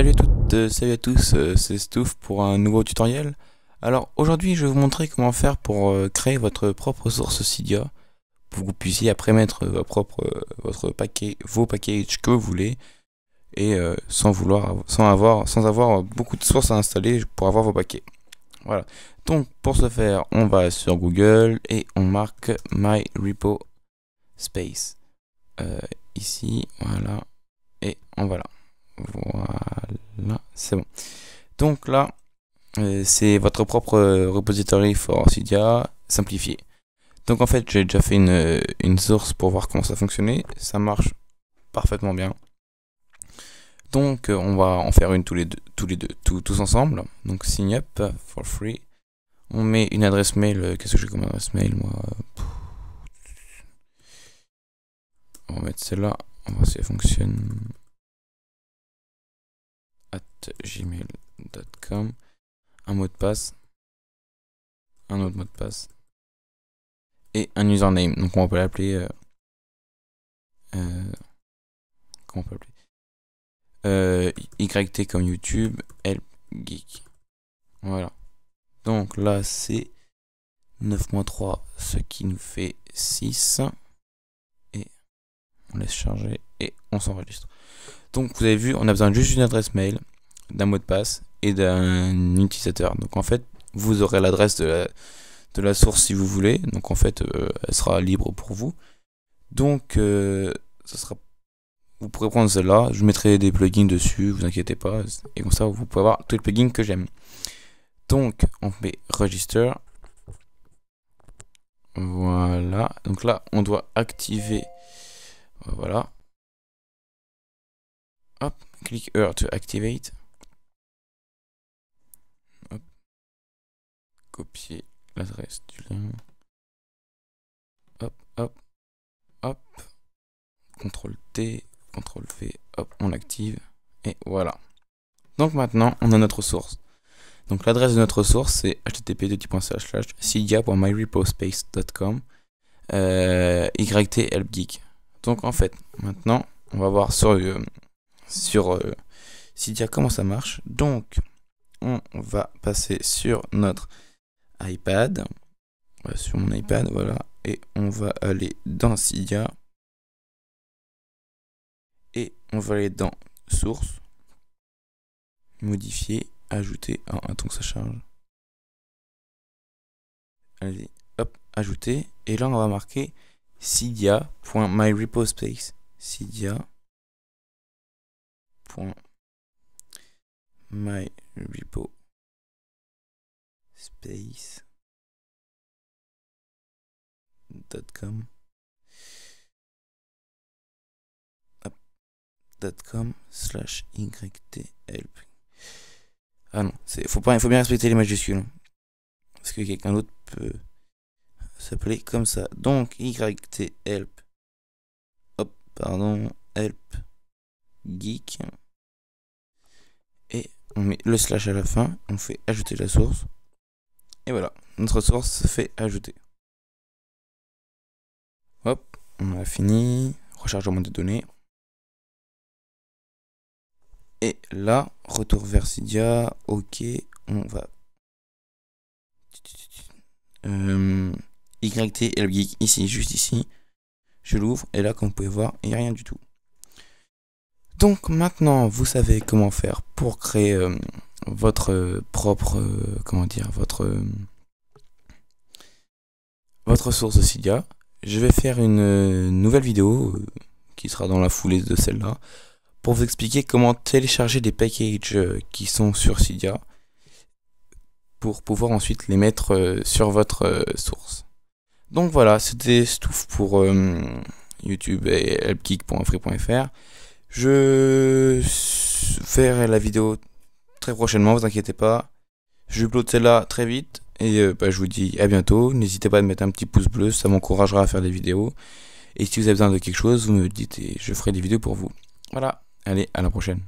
Salut à toutes, euh, salut à tous, euh, c'est Stouff pour un nouveau tutoriel. Alors aujourd'hui je vais vous montrer comment faire pour euh, créer votre propre source Cydia pour que vous puissiez après mettre votre propre votre paquet, vos packages que vous voulez et sans vouloir sans avoir sans avoir beaucoup de sources à installer pour avoir vos paquets. Voilà. Donc pour ce faire, on va sur Google et on marque my repo space ici, voilà et on va là. Voilà c'est bon. Donc là, euh, c'est votre propre euh, repository for Cydia simplifié. Donc en fait, j'ai déjà fait euh, une, source pour voir comment ça fonctionnait. Ça marche parfaitement bien. Donc on va en faire une tous les deux, tous les deux, tous ensemble. Donc sign up for free. On met une adresse mail. Qu'est-ce que j'ai comme adresse mail moi On va mettre celle-là. On va voir si elle fonctionne gmail.com, un mot de passe, un autre mot de passe et un username. Donc on peut l'appeler euh, euh, comment on peut l'appeler euh, YT comme YouTube, Help Geek. Voilà. Donc là c'est 9 3, ce qui nous fait 6. Et on laisse charger et on s'enregistre. Donc vous avez vu, on a besoin juste d'une adresse mail d'un mot de passe et d'un utilisateur. Donc en fait, vous aurez l'adresse de la, de la source si vous voulez. Donc en fait, euh, elle sera libre pour vous. Donc euh, sera vous pourrez prendre celle-là, je mettrai des plugins dessus, vous inquiétez pas, et comme ça vous pouvez avoir tous les plugins que j'aime. Donc on met register. Voilà, donc là on doit activer. Voilà. Hop, click here to activate. copier l'adresse du lien. Hop, hop, hop. CTRL T, CTRL V, hop, on l'active. Et voilà. Donc maintenant, on a notre source. Donc l'adresse de notre source, c'est http://cydia.myrepospace.com euh, yt helpgeek. Donc en fait, maintenant, on va voir sur, euh, sur Cydia euh, comment ça marche. Donc, on va passer sur notre iPad. sur mon iPad, voilà. Et on va aller dans Cydia. Et on va aller dans Source. Modifier, ajouter. Ah, attends que ça charge. Allez, hop, ajouter. Et là, on va marquer cydia.myrepospace. Cydia dot com slash help Ah non, c'est, faut, pas, faut bien respecter les majuscules. Hein. Parce que quelqu'un d'autre peut s'appeler comme ça. Donc, yt Hop, pardon, help geek. Et on met le slash à la fin, on fait ajouter la source voilà, notre source fait ajouter. Hop, on a fini. Rechargement de données. Et là, retour vers Cydia. Ok, on va. Euh, YT ici, juste ici. Je l'ouvre et là, comme vous pouvez voir, il n'y a rien du tout. Donc maintenant, vous savez comment faire pour créer. Euh, votre euh, propre, euh, comment dire, votre, euh, votre source de SIDIA. Je vais faire une nouvelle vidéo qui sera dans la foulée de celle-là pour vous expliquer comment télécharger des packages qui sont sur Cydia pour pouvoir ensuite les mettre sur votre source. Donc voilà, c'était Stouff pour YouTube et helpkick.free.fr. Je ferai la vidéo très prochainement, vous inquiétez pas. Je upload celle-là très vite. Et euh, bah, je vous dis à bientôt. N'hésitez pas à mettre un petit pouce bleu, ça m'encouragera à faire des vidéos. Et si vous avez besoin de quelque chose, vous me dites et je ferai des vidéos pour vous. Voilà, allez, à la prochaine.